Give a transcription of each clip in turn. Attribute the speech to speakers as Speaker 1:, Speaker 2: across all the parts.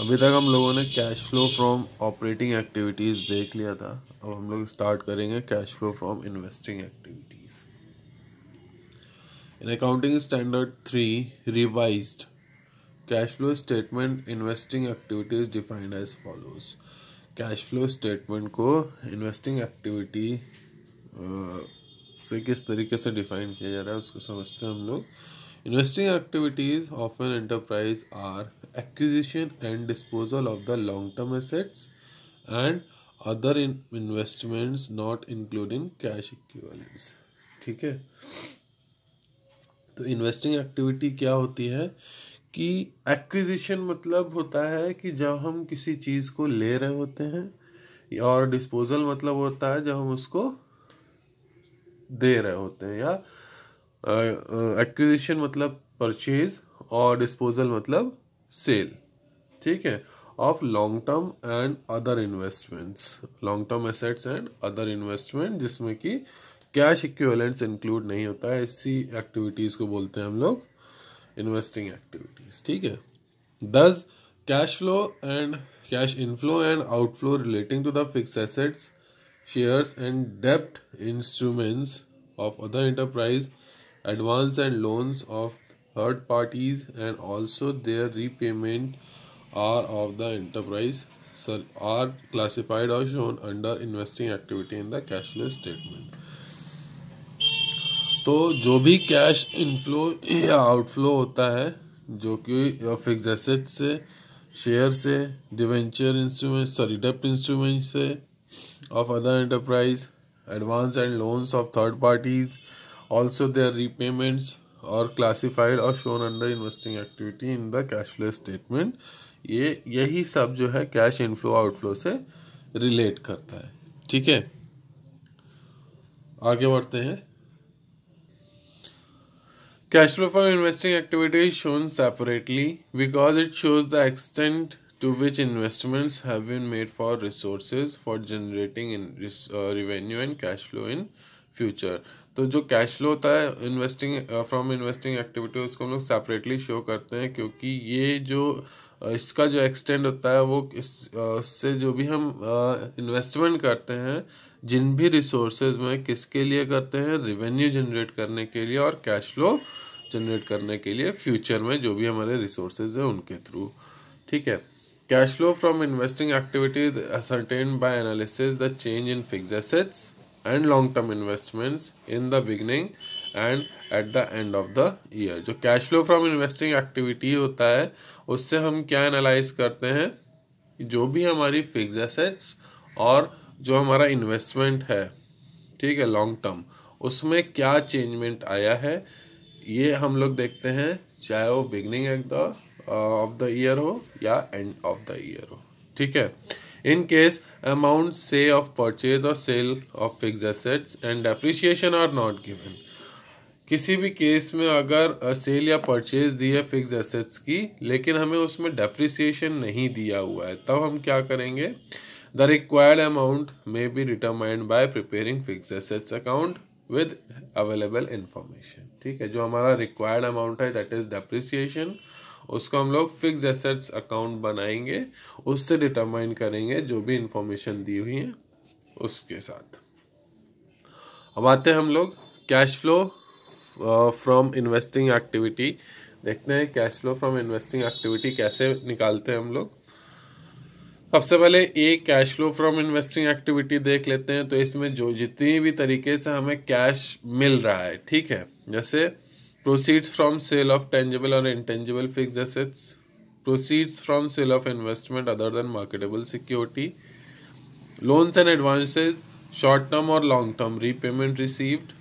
Speaker 1: अभी तक हम लोगों ने cash flow from operating activities देख लिया था अब हम लोग स्टार्ट करेंगे cash flow from investing activities in accounting standard three revised cash flow statement investing activities defined as follows cash flow statement को इन्वेस्टिंग एक्टिविटी से किस तरीके से डिफाइन किया जा रहा है उसको समझते हैं हम लोग investing activities of an enterprise are acquisition and disposal of the long term assets and other in investments not including cash equivalents ठीक है तो इन्वेस्टिंग एक्टिविटी क्या होती है कि एक्विजिशन मतलब होता है कि जब हम किसी चीज़ को ले रहे होते हैं और डिस्पोजल मतलब होता है जब हम उसको दे रहे होते हैं या एक्विजिशन मतलब परचेज और डिस्पोजल मतलब सेल ठीक है of long term and other investments long term assets and other investment जिसमें कि कैश इक्वेलेंट्स इंक्लूड नहीं होता है इसी एक्टिविटीज़ को बोलते हैं हम लोग इन्वेस्टिंग एक्टिविटीज़ ठीक है दस cash flow and cash inflow and outflow relating to the fix assets shares and डेप्ट instruments of other enterprise advance and loans of third parties and also their repayment are of the enterprise so are classified or shown under investing activity in the cash flow statement तो जो भी cash inflow या outflow होता है जो कि fix asset से share से डिवेंचर इंस्ट्रूमेंट सॉरी डेप्ट इंस्ट्रूमेंट से of other enterprise advance and loans of third parties also their repayments are classified और shown under investing activity in the cash flow statement ये यही सब जो है कैश इनफ्लो आउटफ्लो से रिलेट करता है ठीक है आगे बढ़ते हैं cash flow for investing activity shown separately because it shows the extent to which investments have been made for resources for generating in revenue and cash flow in future तो जो कैश फ्लो होता है investing from investing activity उसको हम लोग separately show करते हैं क्योंकि ये जो uh, इसका जो एक्सटेंड होता है वो इस uh, उससे जो भी हम इन्वेस्टमेंट uh, करते हैं जिन भी रिसोर्सेज में किसके लिए करते हैं रिवेन्यू जनरेट करने के लिए और कैश फ्लो जनरेट करने के लिए फ्यूचर में जो भी हमारे रिसोर्सेज हैं उनके थ्रू ठीक है cash flow from investing activities ascertain by analysis the change in fix assets and long term investments in the beginning and at the end of the year जो cash flow from investing activity होता है उससे हम क्या analyse करते हैं जो भी हमारी फिक्स एसेट्स और जो हमारा इन्वेस्टमेंट है ठीक है लॉन्ग टर्म उसमें क्या चेंजमेंट आया है ये हम लोग देखते हैं चाहे वो beginning the of the year हो या एंड ऑफ द ईयर हो ठीक है इन केस अमाउंट से ऑफ परचेज और sale of fix assets and depreciation are not given किसी भी केस में अगर सेल या परचेज दी है फिक्स एसेट्स की लेकिन हमें उसमें डेप्रिसिएशन नहीं दिया हुआ है तब हम क्या करेंगे the required amount may be determined by preparing fix assets account with available information ठीक है जो हमारा रिक्वायर्ड अमाउंट है दैट इज डेप्रिसिएशन उसको हम लोग फिक्स एसेट्स अकाउंट बनाएंगे उससे डिटरमाइन करेंगे जो भी इंफॉर्मेशन दी हुई है उसके साथ अब आते हैं हम लोग cash flow from investing activity देखते हैं cash flow from investing activity कैसे निकालते हैं हम लोग सबसे पहले एक cash flow from investing activity देख लेते हैं तो इसमें जो जितनी भी तरीके से हमें कैश मिल रहा है ठीक है जैसे proceeds from sale of tangible or intangible fixed assets proceeds from sale of investment other than marketable security loans and advances short term or long term repayment received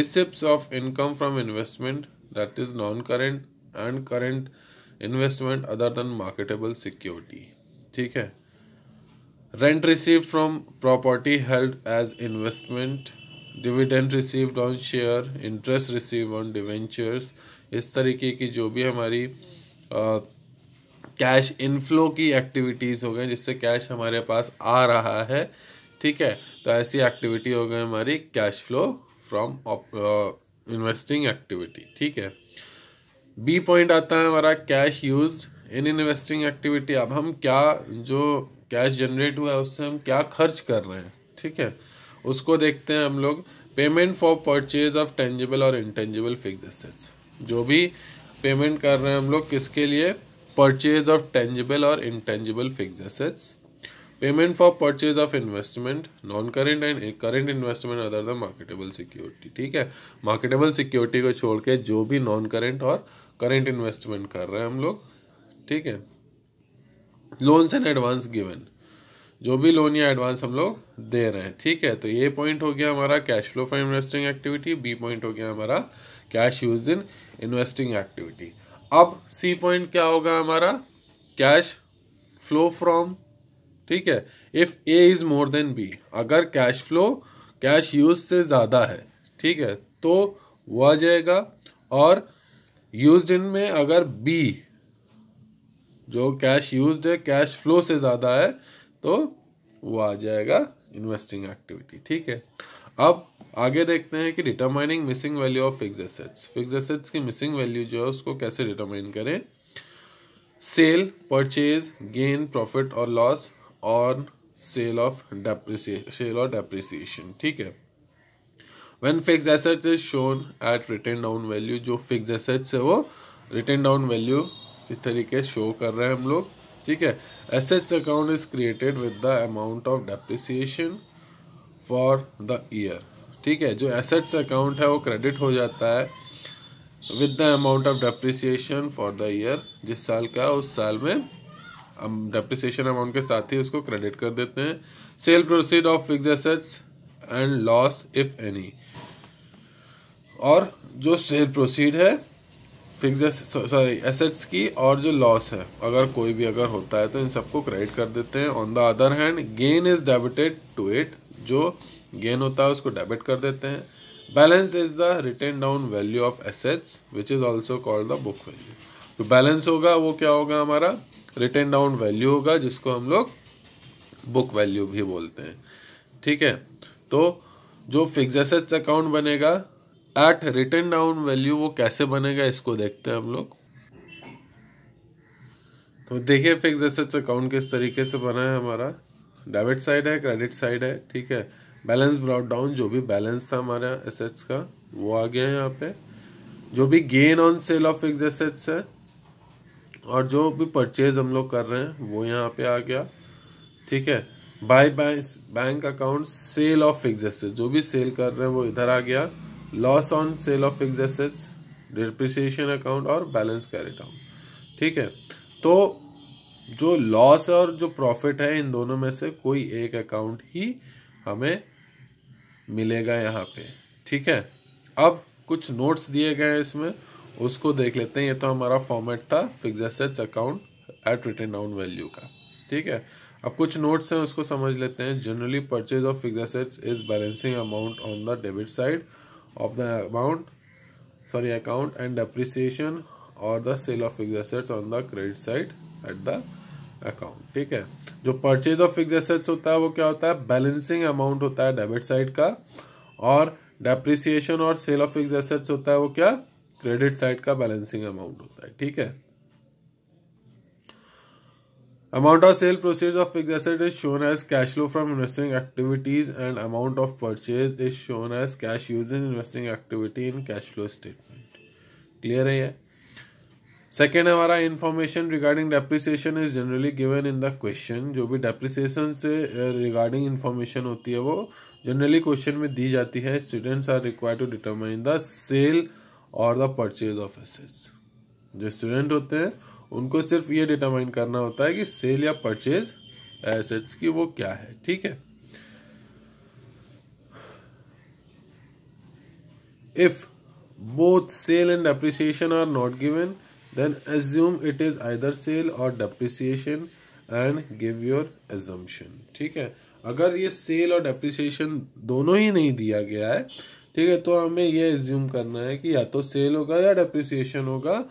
Speaker 1: receipts of income from investment that is non current and current investment other than marketable security ठीक है rent received from property held as investment dividend received on share interest receive on debentures इस तरीके की जो भी हमारी cash inflow की activities हो गई जिससे कैश हमारे पास आ रहा है ठीक है तो ऐसी एक्टिविटी हो गई हमारी cash flow from investing activity ठीक है बी पॉइंट आता है हमारा cash use in investing activity अब हम क्या जो कैश जनरेट हुआ है उससे हम क्या खर्च कर रहे हैं ठीक है उसको देखते हैं हम लोग payment for purchase of tangible और इंटेंजिबल फिक्स एसेट्स जो भी पेमेंट कर रहे हैं हम लोग किसके लिए परचेज ऑफ टेंजिबल और intangible fix assets payment for purchase of investment non current and current investment other the marketable security ठीक है मार्केटेबल सिक्योरिटी को छोड़ के जो भी नॉन करेंट और करेंट इन्वेस्टमेंट कर रहे हैं हम लोग ठीक है लोन्स एंड एडवांस गिवन जो भी लोन या एडवांस हम लोग दे रहे हैं ठीक है तो ये पॉइंट हो गया हमारा cash flow for investing activity B point हो गया हमारा cash use in investing activity अब सी पॉइंट क्या होगा हमारा कैश फ्लो फ्रॉम ठीक है if A is more than B अगर कैश फ्लो कैश यूज से ज़्यादा है ठीक है तो वो आ जाएगा और यूज इन में अगर बी जो कैश यूज है कैश फ्लो से ज़्यादा है तो वो आ जाएगा इन्वेस्टिंग एक्टिविटी ठीक है अब आगे देखते हैं कि determining missing value of fix assets fix assets की मिसिंग वैल्यू जो है उसको कैसे डिटरमाइन करें सेल परचेज गेन प्रॉफिट और लॉस और सेल ऑफ सेल और डेप्रिसिएशन ठीक है when fix assets is shown at written down value जो फिक्स एसेट्स है वो रिटर्न डाउन वैल्यू के तरीके शो कर रहे हैं हम लोग ठीक है assets account is created with the amount of depreciation for the year ठीक है जो एसेट्स अकाउंट है वो क्रेडिट हो जाता है with the amount of depreciation for the year जिस साल का उस साल में डेप्रिसिएशन अमाउंट के साथ ही उसको क्रेडिट कर देते हैं sale proceed of fix assets and loss if any और जो सेल प्रोसीड है फिक्स सॉरी एसेट्स की और जो लॉस है अगर कोई भी अगर होता है तो इन सबको क्रेडिट कर देते हैं on the other hand gain is debited to it जो गेन होता है उसको डेबिट कर देते हैं balance is the written down value of assets which is also called the book value जो बैलेंस होगा वो क्या होगा हमारा रिटर्न डाउन वैल्यू होगा जिसको हम लोग बुक वैल्यू भी बोलते हैं ठीक है तो जो फिक्स एसेट्स अकाउंट बनेगा एट रिटर्न डाउन वैल्यू वो कैसे बनेगा इसको देखते हैं हम लोग तो देखिए फिक्स एसेट्स अकाउंट किस तरीके से बना है हमारा डेबिट साइड है क्रेडिट साइड है ठीक है बैलेंस ब्रॉड डाउन जो भी बैलेंस था हमारा एसेट्स का वो आ गया है यहाँ पे जो भी gain on sale of fix assets है और जो भी परचेज हम लोग कर रहे हैं वो यहाँ पे आ गया ठीक है by bank account sale of fix asset जो भी सेल कर रहे हैं वो इधर आ गया loss on sale of fix assets depreciation account और बैलेंस कैरेट आउट ठीक है तो जो लॉस और जो प्रॉफिट है इन दोनों में से कोई एक अकाउंट ही हमें मिलेगा यहाँ पे ठीक है अब कुछ नोट्स दिए गए हैं इसमें उसको देख लेते हैं ये तो हमारा फॉर्मेट था fix assets account at written down value का ठीक है अब कुछ नोट्स हैं उसको समझ लेते हैं generally purchase of fix assets is balancing amount on the debit side of the amount sorry account and depreciation or the sale of fix assets on the credit side at the account ठीक है जो purchase of fix assets होता है वो क्या होता है balancing amount होता है डेबिट साइड का और डेप्रिसिएशन और सेल ऑफ फिक्स एसेट्स होता है वो क्या क्रेडिट साइड का बैलेंसिंग अमाउंट होता है ठीक है Amount of sale proceeds of fixed asset is shown as cash flow from investing activities and amount of purchase is shown as cash used in investing activity in cash flow statement. Clear है ये second हमारा information regarding depreciation is generally given in the question जो भी depreciation से regarding information होती है वो generally question में दी जाती है students are require to determine the sale और द परचेज ऑफ एसेट्स जो स्टूडेंट होते हैं उनको सिर्फ ये डिटरमाइन करना होता है कि सेल या परचेज एसेट्स की वो क्या है ठीक है if both sale and depreciation are not given then assume it is either sale और depreciation and give your assumption ठीक है अगर ये सेल और डेप्रिसिएशन दोनों ही नहीं दिया गया है ठीक है तो हमें ये एज्यूम करना है कि या तो सेल होगा या डेप्रिसिएशन होगा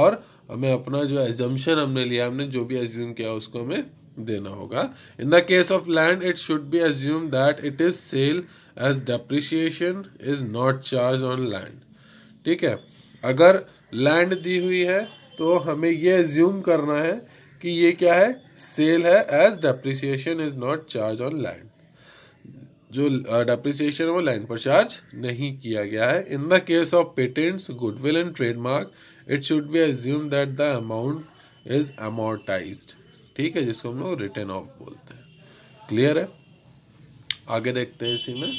Speaker 1: और हमें अपना जो एजम्पन हमने लिया हमने जो भी एज्यूम किया उसको हमें देना होगा in the case of land it should be assume that it is sale as depreciation is not charge on land ठीक है अगर लैंड दी हुई है तो हमें ये एज्यूम करना है कि ये क्या है सेल है as depreciation is not charge on land जो डेप्रिसिएशन uh, वो लैंड पर चार्ज नहीं किया गया है in the case of patents goodwill and trademark it should be assume that the amount is amortise ठीक है जिसको हम लोग रिटर्न ऑफ बोलते हैं क्लियर है आगे देखते हैं इसी में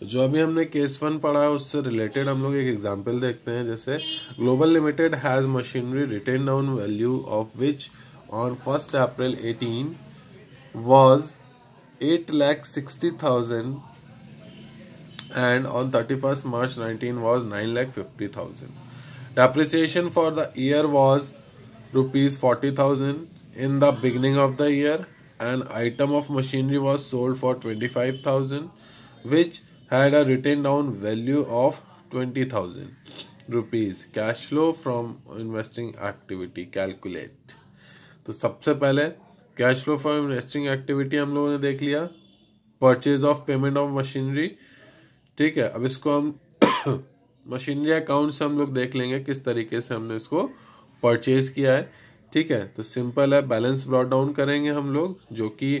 Speaker 1: तो जो अभी हमने केस वन पढ़ा है उससे रिलेटेड हम लोग एक एग्जांपल देखते हैं जैसे global limited has machinery written down value of which on first April 18 was 8 lakh 60,000 and on 31st March 19 nine lakh fifty thousand depreciation for the year was rupees forty thousand in the beginning of the year and item of machinery was sold for twenty five thousand which had a written down value of twenty thousand rupees cash flow from investing activity calculate तो सबसे पहले cash flow for investing activity हम लोगों ने देख लिया purchase of payment of machinery ठीक है अब इसको हम मशीनरी अकाउंट से हम लोग देख लेंगे किस तरीके से हमने इसको परचेज किया है ठीक है तो सिंपल है बैलेंस ब्रॉड डाउन करेंगे हम लोग जो कि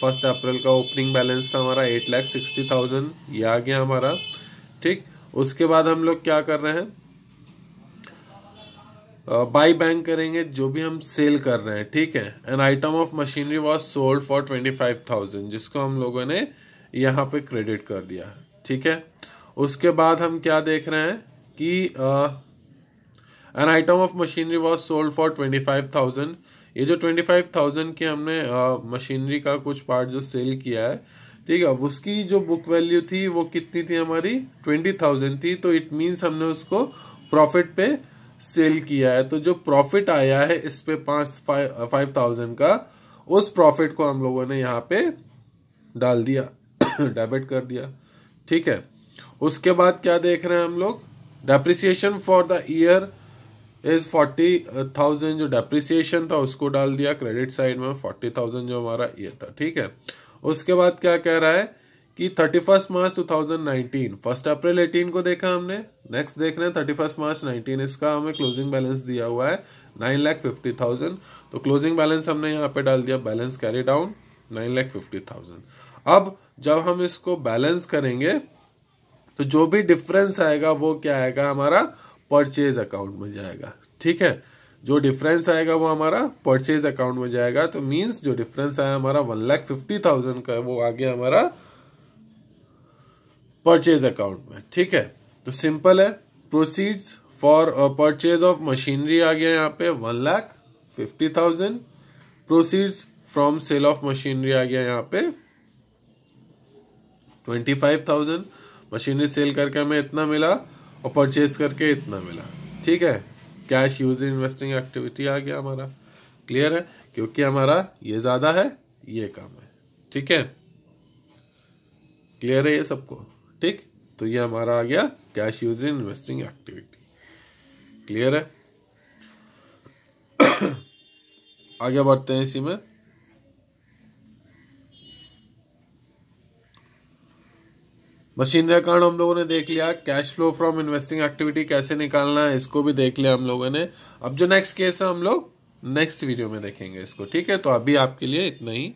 Speaker 1: फर्स्ट अप्रैल का ओपनिंग बैलेंस था हमारा एट लैख सिक्सटी थाउजेंड ये आ गया हमारा ठीक उसके बाद हम लोग क्या कर रहे हैं बाई uh, बैंक करेंगे जो भी हम सेल कर रहे हैं ठीक है an item of machinery was sold for twenty five thousand जिसको हम लोगों ने यहाँ पे क्रेडिट कर दिया ठीक है उसके बाद हम क्या देख रहे हैं कि an item of machinery was sold for twenty five thousand ये जो ट्वेंटी फाइव थाउजेंड की हमने मशीनरी uh, का कुछ पार्ट जो सेल किया है ठीक है उसकी जो बुक वैल्यू थी वो कितनी थी हमारी ट्वेंटी थाउजेंड थी तो इट मीन्स हमने उसको प्रॉफिट पे सेल किया है तो जो प्रॉफिट आया है इस पे पांच फाइव थाउजेंड का उस प्रॉफिट को हम लोगों ने यहाँ पे डाल दिया डेबिट कर दिया ठीक है उसके बाद क्या देख रहे हैं हम लोग depreciation for the year is forty thousand जो डेप्रिसिएशन था उसको डाल दिया क्रेडिट साइड में फोर्टी थाउजेंड जो हमारा ईयर था ठीक है उसके बाद क्या कह रहा है कि thirty first March two thousand nineteen first April eighteen को देखा हमने नेक्स्ट देख रहे हैं थर्टी फर्स्ट मार्च नाइनटीन इसका हमें क्लोजिंग बैलेंस दिया हुआ है नाइन लाख फिफ्टी थाउजेंड तो क्लोजिंग बैलेंस हमने यहाँ पे डाल दिया balance carry down nine lakh fifty thousand अब जब हम इसको बैलेंस करेंगे तो जो भी डिफरेंस आएगा वो क्या आएगा हमारा परचेज अकाउंट में जाएगा ठीक है जो डिफरेंस आएगा वो हमारा परचेज अकाउंट में जाएगा तो मींस जो डिफरेंस आया हमारा वन लाख फिफ्टी थाउजेंड का वो आ गया हमारा परचेज अकाउंट में ठीक है तो सिंपल है proceeds for purchase of machinery आ गया यहाँ पे one lakh fifty thousand proceeds from sale of machinery आ गया यहाँ पे twenty five thousand machinery sale करके हमें इतना मिला और परचेज करके इतना मिला ठीक है cash use in investing activity आ गया हमारा क्लियर है क्योंकि हमारा ये ज़्यादा है ये कम है ठीक है क्लियर है ये सबको ठीक तो ये हमारा आ गया cash use in investing activity clear है आगे बढ़ते हैं इसी में मशीनरी अकाउंट हम लोगों ने देख लिया cash flow from investing activity कैसे निकालना है इसको भी देख लिया हम लोगों ने अब जो नेक्स्ट केस है हम लोग नेक्स्ट वीडियो में देखेंगे इसको ठीक है तो अभी आपके लिए इतना ही